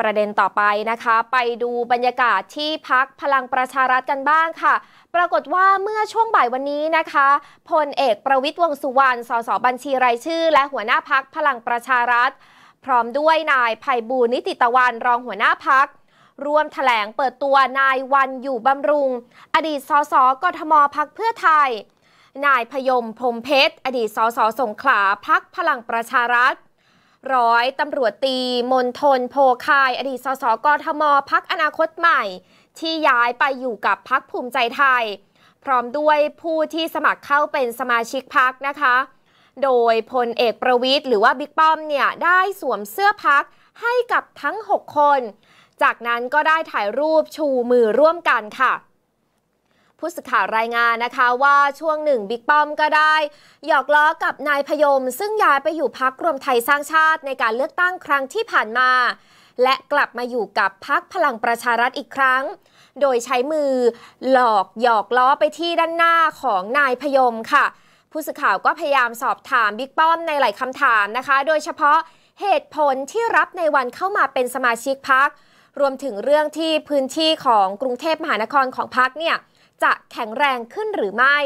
ประเด็นต่อไปนะคะ ไปดูบรรยากาศที่พักพลังประชารัฐกันบ้างค่ะ ปรากฏว่าเมื่อช่วงบ่ายวันนี้นะคะ พลเอกประวิตยวงสุวรรณสสบัญชีรายชื่อ และหัวหน้าพักพลังประชารัฐ พร้อมด้วยนายไยบูนิติตะวันรองหัวหน้าพักร่วมถแถลงเปิดตัวนายวันอยู่บำรุง อดีตสสกทมพักเพื่อไทย นายพยมพรมเพชรอดีตสสสงขลาพักพลังประชารัฐร้อยตำรวจตี มนทน โพคาย อดีตสสกทมพักอนาคตใหม่ ที่ย้ายไปอยู่กับพักภูมิใจไทย พร้อมด้วยผู้ที่สมัครเข้าเป็นสมาชิกพักนะคะ โดยพลเอกประวิทย์หรือว่าบิ๊กป้อมเนี่ย ได้สวมเสื้อพักให้กับทั้ง 6 คน จากนั้นก็ได้ถ่ายรูปชูมือร่วมกันค่ะผู้สื่อข่าวรายงานนะคะว่าช่วงหนึ่งบิ๊กป้อมก็ได้ หยอกล้อกับนายพยม ซึ่งย้ายไปอยู่พักรวมไทยสร้างชาติในการเลือกตั้งครั้งที่ผ่านมา และกลับมาอยู่กับพักพลังประชารัฐอีกครั้ง โดยใช้มือหลอกหยอกล้อไปที่ด้านหน้าของนายพยมค่ะ ผู้สื่อข่าวก็พยายามสอบถามบิ๊กป้อมในหลายคำถามนะคะ โดยเฉพาะเหตุผลที่รับในวันเข้ามาเป็นสมาชิกพักรวมถึงเรื่องที่พื้นที่ของกรุงเทพมหานครของพักเนี่ยจะแข็งแรงขึ้นหรือไม่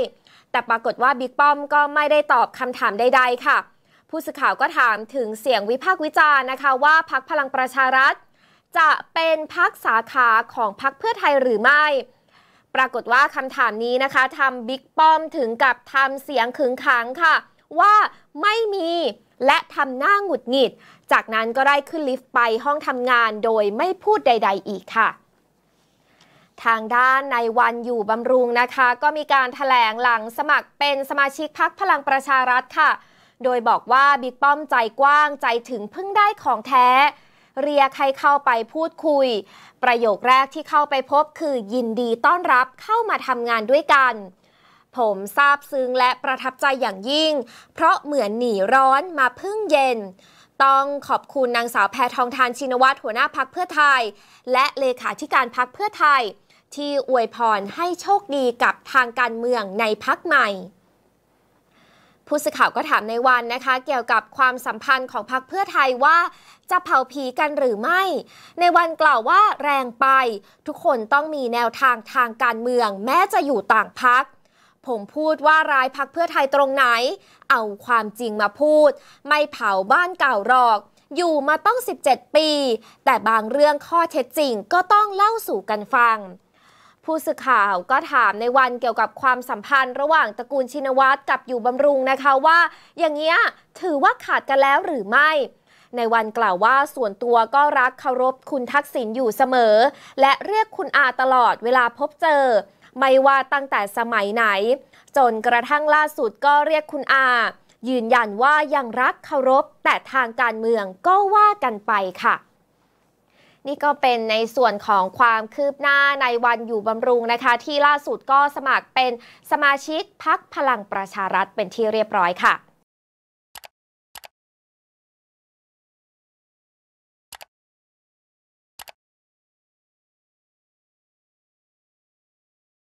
แต่ปรากฏว่าบิ๊กป้อมก็ไม่ได้ตอบคำถามใดๆค่ะ ผู้สื่อข่าวก็ถามถึงเสียงวิพากษ์วิจารณ์นะคะ ว่าพักพลังประชารัฐ จะเป็นพักสาขาของพักเพื่อไทยหรือไม่ ปรากฏว่าคำถามนี้นะคะทำบิ๊กป้อมถึงกับทำเสียงขึงขังค่ะ ว่าไม่มีและทำหน้าหงุดหงิด จากนั้นก็ได้ขึ้นลิฟต์ไปห้องทำงานโดยไม่พูดใดๆ อีกค่ะทางด้านในวันอยู่บำรุงนะคะ ก็มีการถแถลงหลังสมัครเป็นสมาชิกพักพลังประชารัฐค่ะ โดยบอกว่าบิ๊กป้อมใจกว้างใจถึงพึ่งได้ของแท้ เรียใครเข้าไปพูดคุย ประโยคแรกที่เข้าไปพบคือยินดีต้อนรับเข้ามาทำงานด้วยกัน ผมซาบซึ้งและประทับใจอย่างยิ่ง เพราะเหมือนหนีร้อนมาพึ่งเย็น ต้องขอบคุณนางสาวแพทองทานชินวัตรหัวหน้าพักเพื่อไทย และเลขาธิการพักเพื่อไทยที่อวยพร ให้โชคดีกับทางการเมืองในพักใหม่ ผู้สื่อข่าวก็ถามในวันนะคะ เกี่ยวกับความสัมพันธ์ของพักเพื่อไทยว่า จะเผาผีกันหรือไม่ ในวันกล่าวว่าแรงไป ทุกคนต้องมีแนวทางทางการเมือง แม้จะอยู่ต่างพัก ผมพูดว่าร้ายพักเพื่อไทยตรงไหน เอาความจริงมาพูด ไม่เผาบ้านเก่าหรอก อยู่มาต้อง 17 ปี แต่บางเรื่องข้อเท็จจริงก็ต้องเล่าสู่กันฟังผู้สื่อข่าวก็ถามในวันเกี่ยวกับความสัมพันธ์ ระหว่างตระกูลชินวัตรกับอยู่บำรุงนะคะว่า อย่างเงี้ยถือว่าขาดกันแล้วหรือไม่ ในวันกล่าวว่า ส่วนตัวก็รักเคารพคุณทักษิณอยู่เสมอ และเรียกคุณอาตลอดเวลาพบเจอ ไม่ว่าตั้งแต่สมัยไหน จนกระทั่งล่าสุดก็เรียกคุณอา ยืนยันว่ายังรักเคารพแต่ทางการเมืองก็ว่ากันไปค่ะนี่ก็เป็นในส่วนของความคืบหน้าในวันอยู่บำรุงนะคะ ที่ล่าสุดก็สมัครเป็นสมาชิกพักพลังประชารัฐเป็นที่เรียบร้อยค่ะ